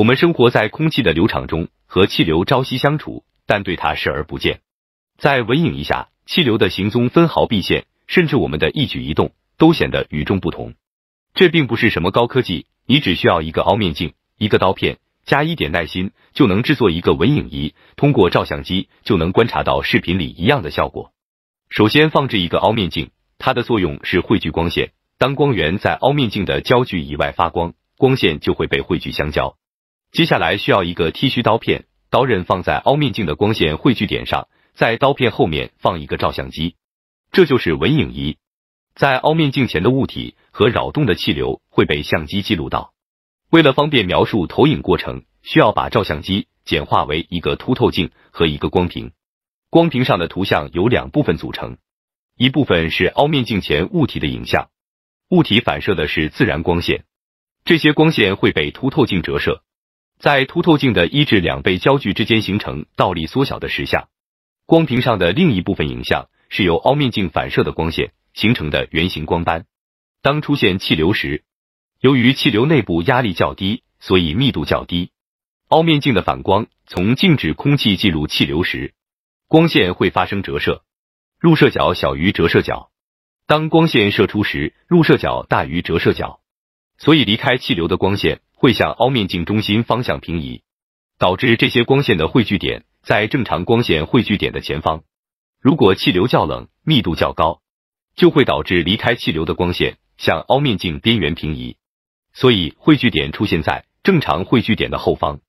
我们生活在空气的流场中，和气流朝夕相处，但对它视而不见。在纹影一下，气流的行踪分毫毕现，甚至我们的一举一动都显得与众不同。这并不是什么高科技，你只需要一个凹面镜、一个刀片，加一点耐心，就能制作一个纹影仪。通过照相机就能观察到视频里一样的效果。首先放置一个凹面镜，它的作用是汇聚光线。当光源在凹面镜的焦距以外发光，光线就会被汇聚相交。接下来需要一个剃须刀片，刀刃放在凹面镜的光线汇聚点上，在刀片后面放一个照相机，这就是纹影仪。在凹面镜前的物体和扰动的气流会被相机记录到。为了方便描述投影过程，需要把照相机简化为一个凸透镜和一个光屏。光屏上的图像由两部分组成，一部分是凹面镜前物体的影像，物体反射的是自然光线，这些光线会被凸透镜折射。在凸透镜的一至两倍焦距之间形成倒立缩小的实像，光屏上的另一部分影像是由凹面镜反射的光线形成的圆形光斑。当出现气流时，由于气流内部压力较低，所以密度较低。凹面镜的反光从静止空气进入气流时，光线会发生折射，入射角小于折射角。当光线射出时，入射角大于折射角，所以离开气流的光线。会向凹面镜中心方向平移，导致这些光线的汇聚点在正常光线汇聚点的前方。如果气流较冷，密度较高，就会导致离开气流的光线向凹面镜边缘平移，所以汇聚点出现在正常汇聚点的后方。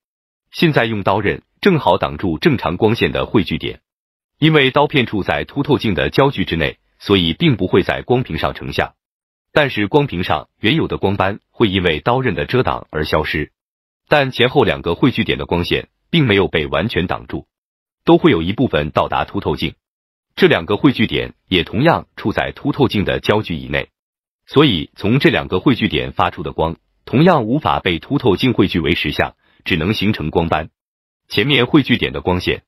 现在用刀刃正好挡住正常光线的汇聚点，因为刀片处在凸透镜的焦距之内，所以并不会在光屏上成像。但是光屏上原有的光斑会因为刀刃的遮挡而消失，但前后两个汇聚点的光线并没有被完全挡住，都会有一部分到达凸透镜。这两个汇聚点也同样处在凸透镜的焦距以内，所以从这两个汇聚点发出的光同样无法被凸透镜汇聚为实像，只能形成光斑。前面汇聚点的光线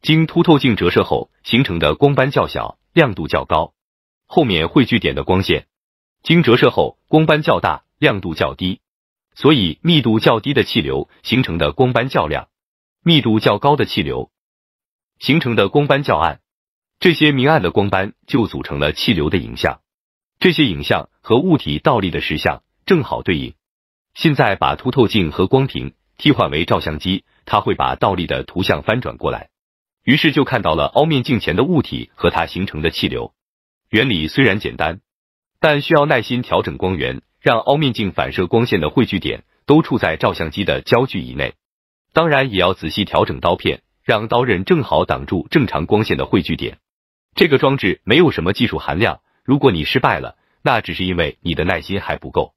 经凸透镜折射后形成的光斑较小，亮度较高；后面汇聚点的光线。经折射后，光斑较大，亮度较低，所以密度较低的气流形成的光斑较亮，密度较高的气流形成的光斑较暗。这些明暗的光斑就组成了气流的影像。这些影像和物体倒立的实像正好对应。现在把凸透镜和光屏替换为照相机，它会把倒立的图像翻转过来，于是就看到了凹面镜前的物体和它形成的气流。原理虽然简单。但需要耐心调整光源，让凹面镜反射光线的汇聚点都处在照相机的焦距以内。当然，也要仔细调整刀片，让刀刃正好挡住正常光线的汇聚点。这个装置没有什么技术含量，如果你失败了，那只是因为你的耐心还不够。